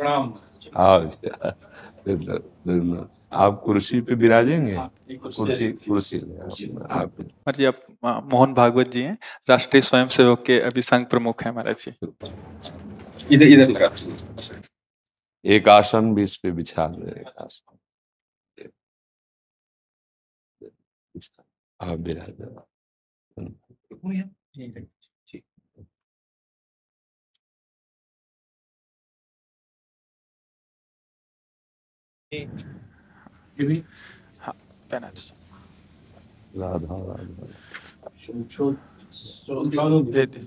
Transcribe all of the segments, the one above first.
प्रणाम आओ आप कुर्सी पे विराजेंगे हाँ, कुर्सी कुर्सी आप जी आप मोहन भागवत जी हैं राष्ट्रीय स्वयंसेवक के अभी संघ प्रमुख हैं महाराज जी इधर इधर एक आसन भी इस पे बिछा दे एक आसन आप विराज gibi. Ha, ben açtım. Hadi hadi hadi. Çok çok dedi.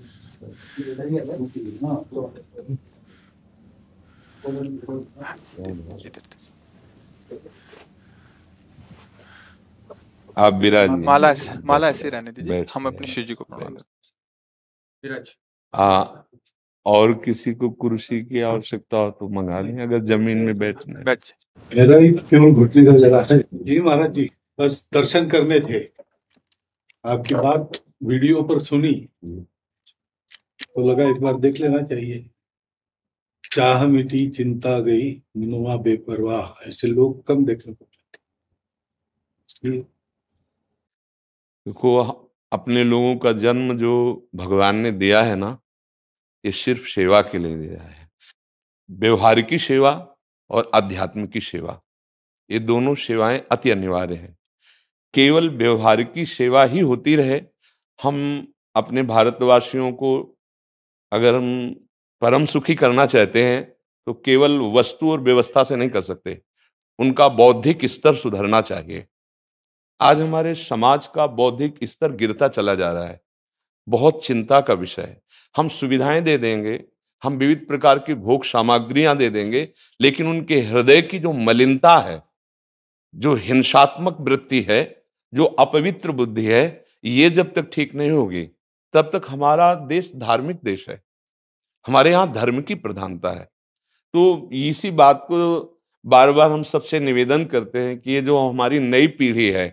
आप विराज माला माला ऐसे रहने दीजिए हम अपने शिव जी को प्रणाम विराज और किसी को कुर्सी की आवश्यकता हो तो मंगा लें अगर जमीन में बैठना बैठ मेरा ही केवल घुटने का जगह है जी महाराज जी बस दर्शन करने थे आपकी बात वीडियो पर सुनी तो लगा एक बार देख लेना चाहिए चाह मिटी चिंता गई मनुआ बेपरवाह ऐसे लोग कम देखने को मिलते देखो अपने लोगों का जन्म जो भगवान ने दिया है ना ये सिर्फ सेवा के लिए दिया है व्यवहारिकी सेवा और की सेवा ये दोनों सेवाएं अति अनिवार्य हैं केवल की सेवा ही होती रहे हम अपने भारतवासियों को अगर हम परम सुखी करना चाहते हैं तो केवल वस्तु और व्यवस्था से नहीं कर सकते उनका बौद्धिक स्तर सुधरना चाहिए आज हमारे समाज का बौद्धिक स्तर गिरता चला जा रहा है बहुत चिंता का विषय है हम सुविधाएं दे देंगे हम विविध प्रकार की भोग सामग्रियां दे देंगे लेकिन उनके हृदय की जो मलिनता है जो हिंसात्मक वृत्ति है जो अपवित्र बुद्धि है ये जब तक ठीक नहीं होगी तब तक हमारा देश धार्मिक देश है हमारे यहाँ धर्म की प्रधानता है तो इसी बात को बार बार हम सबसे निवेदन करते हैं कि ये जो हमारी नई पीढ़ी है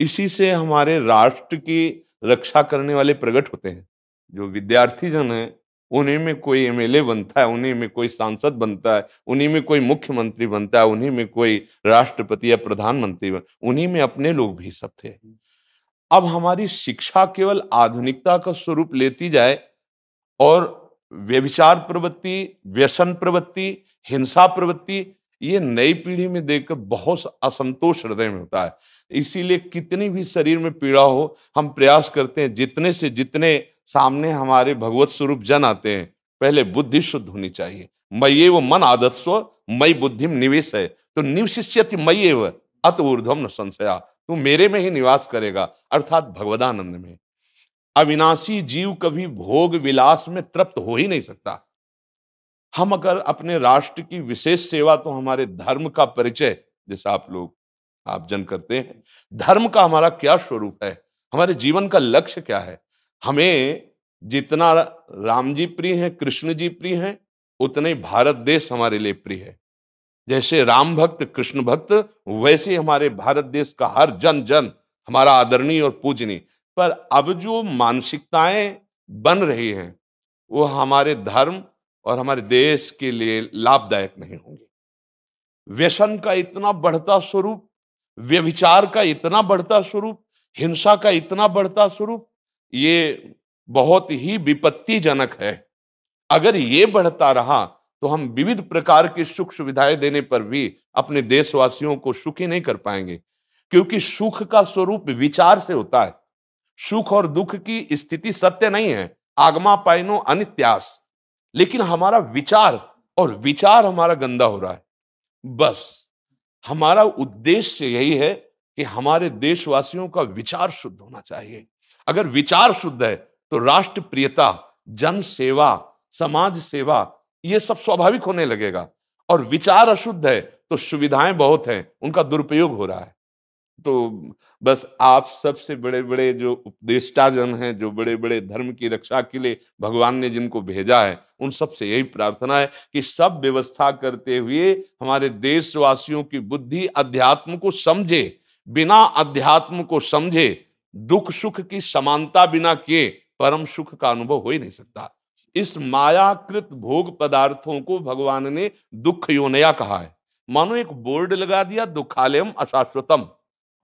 इसी से हमारे राष्ट्र की रक्षा करने वाले प्रकट होते हैं जो विद्यार्थी जन है उन्हीं में कोई एम बनता है उन्हीं में कोई सांसद बनता है उन्हीं में कोई मुख्यमंत्री बनता है उन्हीं में कोई राष्ट्रपति या प्रधानमंत्री उन्हीं में अपने लोग भी सब थे अब हमारी शिक्षा केवल आधुनिकता का स्वरूप लेती जाए और व्यविचार प्रवृत्ति व्यसन प्रवृत्ति हिंसा प्रवृत्ति ये नई पीढ़ी में देखकर बहुत असंतोष हृदय में होता है इसीलिए कितनी भी शरीर में पीड़ा हो हम प्रयास करते हैं जितने से जितने सामने हमारे भगवत स्वरूप जन आते हैं पहले बुद्धि शुद्ध होनी चाहिए मई एव मन आदत स्व मई बुद्धि निवेश है तो निवशिष्यति मई एव अत ऊर्धम न संशया तू तो मेरे में ही निवास करेगा अर्थात भगवदानंद में अविनाशी जीव कभी भोग विलास में तृप्त हो ही नहीं सकता हम अगर अपने राष्ट्र की विशेष सेवा तो हमारे धर्म का परिचय जैसा आप लोग आप जन करते हैं धर्म का हमारा क्या स्वरूप है हमारे जीवन का लक्ष्य क्या है हमें जितना राम जी प्रिय हैं कृष्ण जी प्रिय हैं उतने भारत देश हमारे लिए प्रिय है जैसे राम भक्त कृष्ण भक्त वैसे हमारे भारत देश का हर जन जन हमारा आदरणीय और पूजनीय पर अब जो मानसिकताएं बन रही हैं वो हमारे धर्म और हमारे देश के लिए लाभदायक नहीं होंगे व्यसन का इतना बढ़ता स्वरूप व्यभिचार का इतना बढ़ता स्वरूप हिंसा का इतना बढ़ता स्वरूप ये बहुत ही विपत्तिजनक है अगर ये बढ़ता रहा तो हम विविध प्रकार की सुख सुविधाएं देने पर भी अपने देशवासियों को सुखी नहीं कर पाएंगे क्योंकि सुख का स्वरूप विचार से होता है सुख और दुख की स्थिति सत्य नहीं है आगमा पाइनो अनित्यास लेकिन हमारा विचार और विचार हमारा गंदा हो रहा है बस हमारा उद्देश्य यही है कि हमारे देशवासियों का विचार शुद्ध होना चाहिए अगर विचार शुद्ध है तो राष्ट्र प्रियता जन सेवा समाज सेवा ये सब स्वाभाविक होने लगेगा और विचार अशुद्ध है तो सुविधाएं बहुत हैं उनका दुरुपयोग हो रहा है तो बस आप सबसे बड़े बड़े जो उपदेष्टाजन जन हैं जो बड़े बड़े धर्म की रक्षा के लिए भगवान ने जिनको भेजा है उन सब से यही प्रार्थना है कि सब व्यवस्था करते हुए हमारे देशवासियों की बुद्धि अध्यात्म को समझे बिना अध्यात्म को समझे दुख सुख की समानता बिना किए परम सुख का अनुभव हो ही नहीं सकता इस मायाकृत भोग पदार्थों को भगवान ने दुख योनया कहा है मानो एक बोर्ड लगा दिया दुखालयम अशाश्वतम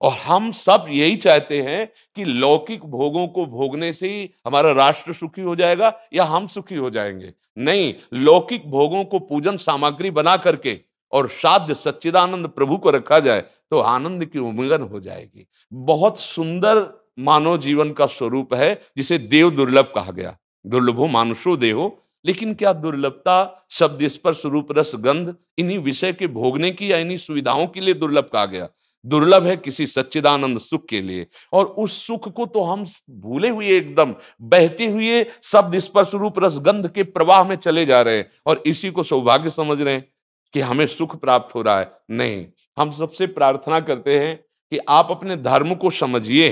और हम सब यही चाहते हैं कि लौकिक भोगों को भोगने से ही हमारा राष्ट्र सुखी हो जाएगा या हम सुखी हो जाएंगे नहीं लौकिक भोगों को पूजन सामग्री बना करके और साध्य सच्चिदानंद प्रभु को रखा जाए तो आनंद की उमगन हो जाएगी बहुत सुंदर मानव जीवन का स्वरूप है जिसे देव दुर्लभ कहा गया दुर्लभो मानुषो देहो लेकिन क्या दुर्लभता शब्द स्पर्श रूप रस गंध इन्हीं विषय के भोगने की या इन्हीं सुविधाओं के लिए दुर्लभ कहा गया दुर्लभ है किसी सच्चिदानंद सुख के लिए और उस सुख को तो हम भूले हुए एकदम बहते हुए शब्द स्पर्श रूप रसगंध के प्रवाह में चले जा रहे हैं और इसी को सौभाग्य समझ रहे हैं कि हमें सुख प्राप्त हो रहा है नहीं हम सबसे प्रार्थना करते हैं कि आप अपने धर्म को समझिए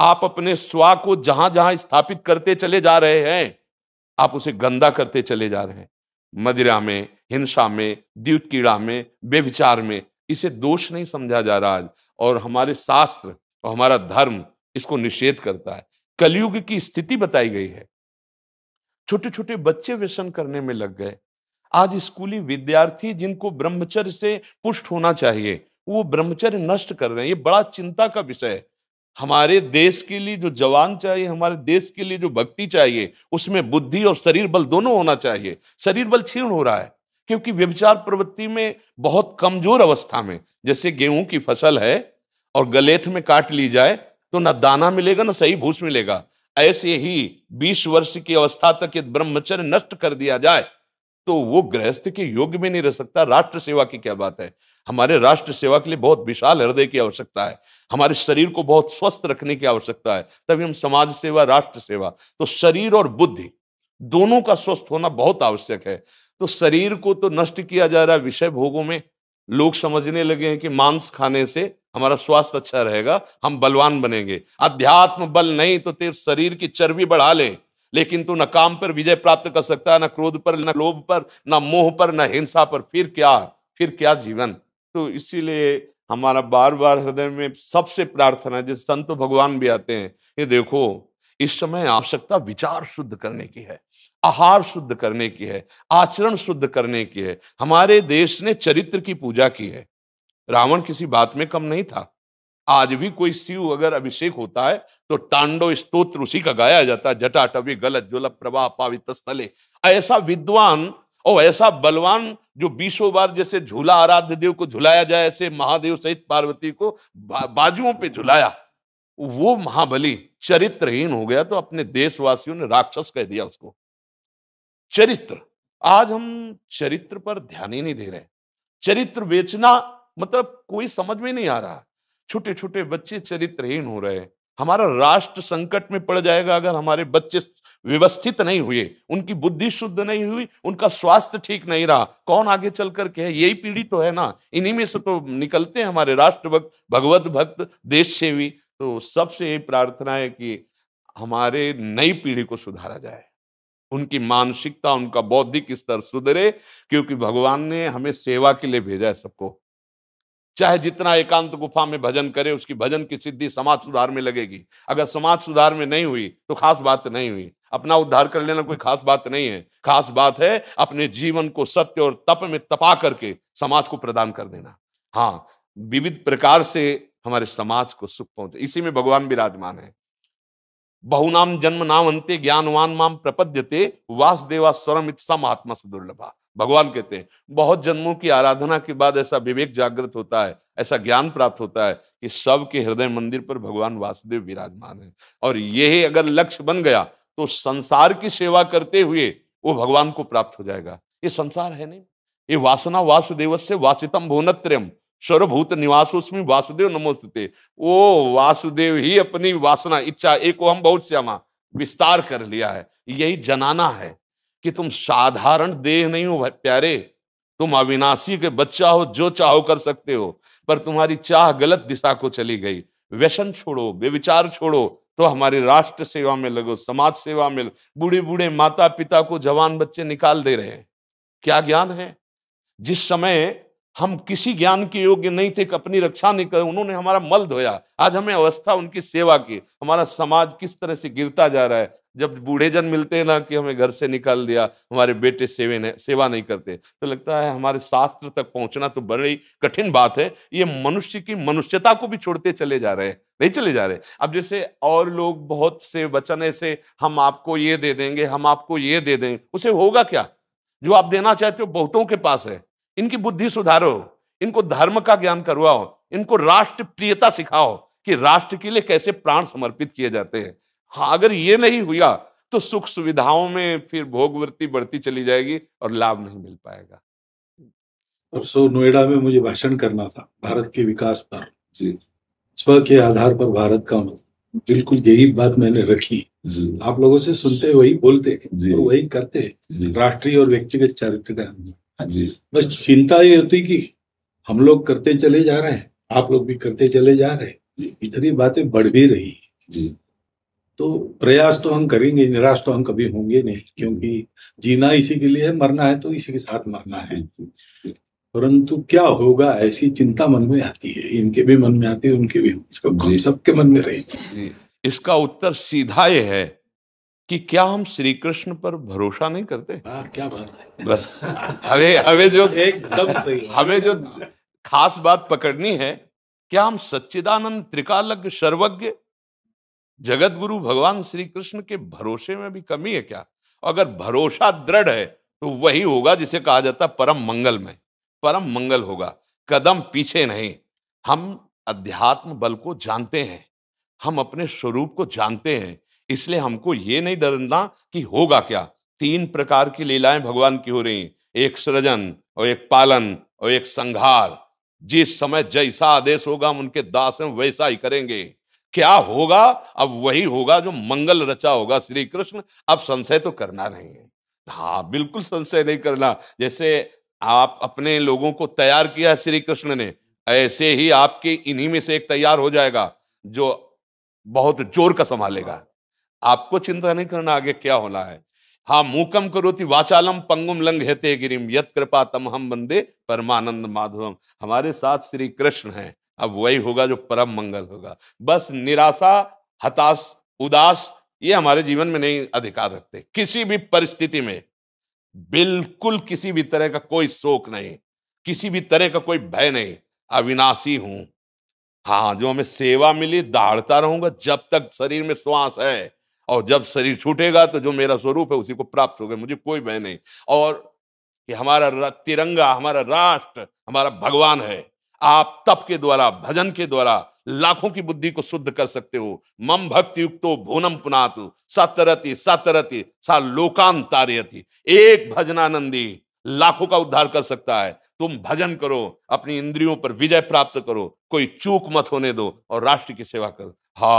आप अपने स्वा को जहां जहां स्थापित करते चले जा रहे हैं आप उसे गंदा करते चले जा रहे हैं मदिरा में हिंसा में द्युत कीड़ा में बेविचार में इसे दोष नहीं समझा जा रहा आज और हमारे शास्त्र और हमारा धर्म इसको निषेध करता है कलयुग की स्थिति बताई गई है छोटे छोटे बच्चे व्यसन करने में लग गए आज स्कूली विद्यार्थी जिनको ब्रह्मचर्य से पुष्ट होना चाहिए वो ब्रह्मचर्य नष्ट कर रहे हैं ये बड़ा चिंता का विषय है हमारे देश के लिए जो जवान चाहिए हमारे देश के लिए जो भक्ति चाहिए उसमें बुद्धि और शरीर बल दोनों होना चाहिए शरीर बल क्षीण हो रहा है क्योंकि व्यभिचार प्रवृत्ति में बहुत कमजोर अवस्था में जैसे गेहूं की फसल है और गलेथ में काट ली जाए तो ना दाना मिलेगा ना सही भूस मिलेगा ऐसे ही बीस वर्ष की अवस्था तक यदि ब्रह्मचर्य नष्ट कर दिया जाए तो वो गृहस्थ के योग्य में नहीं रह सकता राष्ट्र सेवा की क्या बात है हमारे राष्ट्र सेवा के लिए बहुत विशाल हृदय की आवश्यकता है हमारे शरीर को बहुत स्वस्थ रखने की आवश्यकता है तभी हम समाज सेवा राष्ट्र सेवा तो शरीर और बुद्धि दोनों का स्वस्थ होना बहुत आवश्यक है तो शरीर को तो नष्ट किया जा रहा है विषय भोगों में लोग समझने लगे हैं कि मांस खाने से हमारा स्वास्थ्य अच्छा रहेगा हम बलवान बनेंगे अध्यात्म बल नहीं तो तेरे शरीर की चर्बी बढ़ा ले लेकिन तू न काम पर विजय प्राप्त कर सकता है न क्रोध पर न लोभ पर न मोह पर न हिंसा पर फिर क्या फिर क्या जीवन तो इसीलिए हमारा बार बार हृदय में सबसे प्रार्थना जिस जैसे संत भगवान भी आते हैं ये देखो इस समय आवश्यकता विचार शुद्ध करने की है आहार शुद्ध करने की है आचरण शुद्ध करने की है हमारे देश ने चरित्र की पूजा की है रावण किसी बात में कम नहीं था आज भी कोई शिव अगर अभिषेक होता है तो तांडव स्त्रोत्र उसी का गाया जाता है जटा टवी गलत ज्वल प्रवाह पावित स्थले ऐसा विद्वान और ऐसा बलवान जो बीसों बार जैसे झूला आराध्य देव को झुलाया जाए ऐसे महादेव सहित पार्वती को बा, बाजुओं पे झुलाया वो महाबली चरित्रहीन हो गया तो अपने देशवासियों ने राक्षस कह दिया उसको चरित्र आज हम चरित्र पर ध्यान ही नहीं दे रहे चरित्र बेचना मतलब कोई समझ में नहीं आ रहा छोटे छोटे बच्चे चरित्रहीन हो रहे हैं हमारा राष्ट्र संकट में पड़ जाएगा अगर हमारे बच्चे व्यवस्थित नहीं हुए उनकी बुद्धि शुद्ध नहीं हुई उनका स्वास्थ्य ठीक नहीं रहा कौन आगे चल करके है यही पीढ़ी तो है ना इन्हीं में से तो निकलते हैं हमारे राष्ट्र भक्त भगवत भक्त देश सेवी तो सबसे यही प्रार्थना है कि हमारे नई पीढ़ी को सुधारा जाए उनकी मानसिकता उनका बौद्धिक स्तर सुधरे क्योंकि भगवान ने हमें सेवा के लिए भेजा है सबको चाहे जितना एकांत गुफा में भजन करे उसकी भजन की सिद्धि समाज सुधार में लगेगी अगर समाज सुधार में नहीं हुई तो खास बात नहीं हुई अपना उद्धार कर लेना कोई खास बात नहीं है खास बात है अपने जीवन को सत्य और तप में तपा करके समाज को प्रदान कर देना हाँ विविध प्रकार से हमारे समाज को सुख पहुंचे इसी में भगवान विराजमान है बहुनाम जन्म नाम अंत्य ज्ञानवान माम प्रपद्यते वासदेवा स्वरम इत्सा महात्मा से दुर्लभा भगवान कहते हैं बहुत जन्मों की आराधना के बाद ऐसा विवेक जागृत होता है ऐसा ज्ञान प्राप्त होता है कि सब के हृदय मंदिर पर भगवान वासुदेव विराजमान है और यह अगर लक्ष्य बन गया तो संसार की सेवा करते हुए वो भगवान को प्राप्त हो जाएगा ये संसार है नहीं ये वासना वासुदेव से वासितम भुवनत्रयम सर्वभूत उसमें वासुदेव नमोस्तुते वो वासुदेव ही अपनी वासना इच्छा एक हम बहुत श्यामा विस्तार कर लिया है यही जनाना है कि तुम साधारण देह नहीं हो प्यारे तुम अविनाशी के बच्चा हो जो चाहो कर सकते हो पर तुम्हारी चाह गलत दिशा को चली गई व्यसन छोड़ो बेविचार छोड़ो तो हमारी राष्ट्र सेवा में लगो समाज सेवा में बूढ़े बूढ़े माता पिता को जवान बच्चे निकाल दे रहे हैं क्या ज्ञान है जिस समय हम किसी ज्ञान के योग्य नहीं थे कि अपनी रक्षा नहीं कर उन्होंने हमारा मल धोया आज हमें अवस्था उनकी सेवा की हमारा समाज किस तरह से गिरता जा रहा है जब बूढ़े जन मिलते हैं ना कि हमें घर से निकाल दिया हमारे बेटे सेवे ने सेवा नहीं करते तो लगता है हमारे शास्त्र तक पहुंचना तो बड़ी कठिन बात है ये मनुष्य की मनुष्यता को भी छोड़ते चले जा रहे हैं नहीं चले जा रहे अब जैसे और लोग बहुत से वचन ऐसे हम आपको ये दे देंगे हम आपको ये दे देंगे उसे होगा क्या जो आप देना चाहते हो बहुतों के पास है इनकी बुद्धि सुधारो इनको धर्म का ज्ञान करवाओ इनको राष्ट्र प्रियता सिखाओ कि राष्ट्र के लिए कैसे प्राण समर्पित किए जाते हैं हाँ अगर ये नहीं हुआ तो सुख सुविधाओं में फिर भोगवृत्ति बढ़ती चली जाएगी और लाभ नहीं मिल पाएगा परसों नोएडा में मुझे भाषण करना था भारत के विकास पर जी स्व के आधार पर भारत का बिल्कुल यही बात मैंने रखी आप लोगों से सुनते वही बोलते और वही करते राष्ट्रीय और व्यक्तिगत चरित्र का हाँ जी बस चिंता ये होती कि हम लोग करते चले जा रहे हैं आप लोग भी करते चले जा रहे हैं इतनी बातें बढ़ भी रही जी तो प्रयास तो हम करेंगे निराश तो हम कभी होंगे नहीं क्योंकि जीना इसी के लिए है मरना है तो इसी के साथ मरना है परंतु क्या होगा ऐसी चिंता मन में आती है इनके भी मन में आती है उनके भी सबके मन में रहेगी इसका उत्तर सीधा ये है कि क्या हम श्री कृष्ण पर भरोसा नहीं करते आ, क्या बात है बस हमें हमें जो एकदम सही हमें जो खास बात पकड़नी है क्या हम सच्चिदानंद त्रिकालज्ञ सर्वज्ञ जगत गुरु भगवान श्री कृष्ण के भरोसे में भी कमी है क्या अगर भरोसा दृढ़ है तो वही होगा जिसे कहा जाता है परम मंगल में परम मंगल होगा कदम पीछे नहीं हम अध्यात्म बल को जानते हैं हम अपने स्वरूप को जानते हैं इसलिए हमको ये नहीं डरना कि होगा क्या तीन प्रकार की लीलाएं भगवान की हो रही हैं एक सृजन और एक पालन और एक संघार जिस समय जैसा आदेश होगा हम उनके दास हैं वैसा ही करेंगे क्या होगा अब वही होगा जो मंगल रचा होगा श्री कृष्ण अब संशय तो करना नहीं है हाँ बिल्कुल संशय नहीं करना जैसे आप अपने लोगों को तैयार किया है श्री कृष्ण ने ऐसे ही आपके इन्हीं में से एक तैयार हो जाएगा जो बहुत जोर का संभालेगा आपको चिंता नहीं करना आगे क्या होना है हा मूकम करोति वाचालम पंगुम लंग हेते गिरिम यत कृपा तम हम बंदे परमानंद माधवम हमारे साथ श्री कृष्ण हैं अब वही होगा जो परम मंगल होगा बस निराशा हताश उदास ये हमारे जीवन में नहीं अधिकार रखते किसी भी परिस्थिति में बिल्कुल किसी भी तरह का कोई शोक नहीं किसी भी तरह का कोई भय नहीं अविनाशी हूं हाँ जो हमें सेवा मिली दाढ़ता रहूंगा जब तक शरीर में श्वास है और जब शरीर छूटेगा तो जो मेरा स्वरूप है उसी को प्राप्त गया मुझे कोई भय नहीं और कि हमारा तिरंगा हमारा राष्ट्र हमारा भगवान है आप तप के द्वारा भजन के द्वारा लाखों की बुद्धि को शुद्ध कर सकते हो मम भक्ति युक्तो भूनम पुनातु सतरति सतरति सा लोकान एक भजनानंदी लाखों का उद्धार कर सकता है तुम भजन करो अपनी इंद्रियों पर विजय प्राप्त करो कोई चूक मत होने दो और राष्ट्र की सेवा करो हा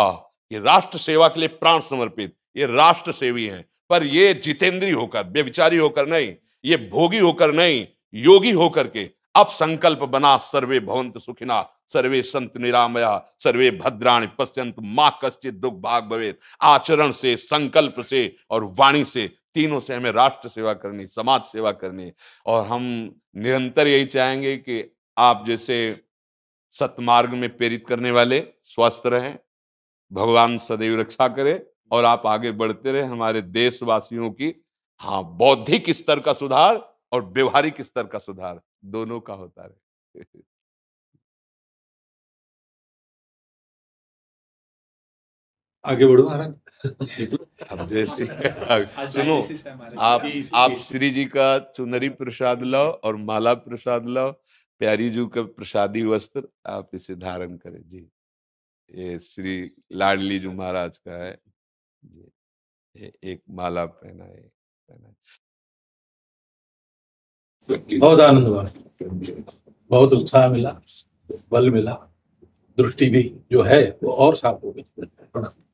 ये राष्ट्र सेवा के लिए प्राण समर्पित ये राष्ट्र सेवी हैं पर ये जितेंद्री होकर व्यविचारी होकर नहीं ये भोगी होकर नहीं योगी होकर के अब संकल्प बना सर्वे भवंत सुखिना सर्वे संत निरामया सर्वे भद्राणी पश्यंत माँ कश्चित दुख भाग भवेद आचरण से संकल्प से और वाणी से तीनों से हमें राष्ट्र सेवा करनी समाज सेवा करनी और हम निरंतर यही चाहेंगे कि आप जैसे सतमार्ग में प्रेरित करने वाले स्वस्थ रहें भगवान सदैव रक्षा करे और आप आगे बढ़ते रहे हमारे देशवासियों की हाँ बौद्धिक स्तर का सुधार और व्यवहारिक स्तर का सुधार दोनों का होता रहे आगे बढ़ो महाराज जैसे सुनो आप आप श्री जी का चुनरी प्रसाद लाओ और माला प्रसाद लाओ प्यारी जू का प्रसादी वस्त्र आप इसे धारण करें जी ये श्री लाडली जो महाराज का है ये एक माला पहना है पहना बहुत आनंद हुआ बहुत उत्साह मिला बल मिला दृष्टि भी जो है वो और साफ हो गई